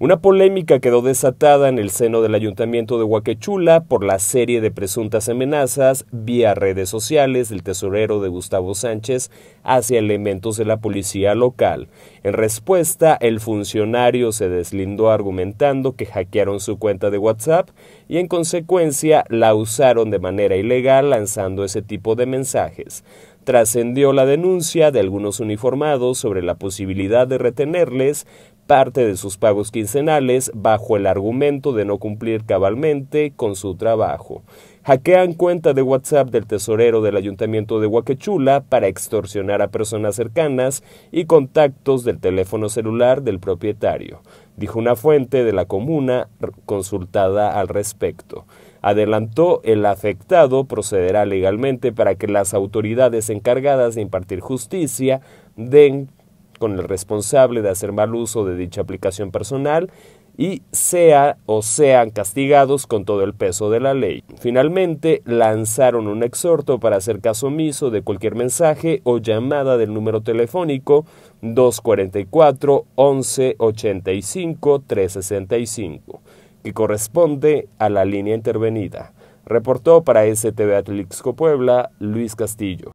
Una polémica quedó desatada en el seno del ayuntamiento de Huaquechula por la serie de presuntas amenazas vía redes sociales del tesorero de Gustavo Sánchez hacia elementos de la policía local. En respuesta, el funcionario se deslindó argumentando que hackearon su cuenta de WhatsApp y en consecuencia la usaron de manera ilegal lanzando ese tipo de mensajes trascendió la denuncia de algunos uniformados sobre la posibilidad de retenerles, parte de sus pagos quincenales bajo el argumento de no cumplir cabalmente con su trabajo. Hackean cuenta de WhatsApp del tesorero del ayuntamiento de Huaquechula para extorsionar a personas cercanas y contactos del teléfono celular del propietario, dijo una fuente de la comuna consultada al respecto. Adelantó, el afectado procederá legalmente para que las autoridades encargadas de impartir justicia den con el responsable de hacer mal uso de dicha aplicación personal y sea o sean castigados con todo el peso de la ley. Finalmente, lanzaron un exhorto para hacer caso omiso de cualquier mensaje o llamada del número telefónico 244 1185 365, que corresponde a la línea intervenida. Reportó para STV Atlixco Puebla Luis Castillo.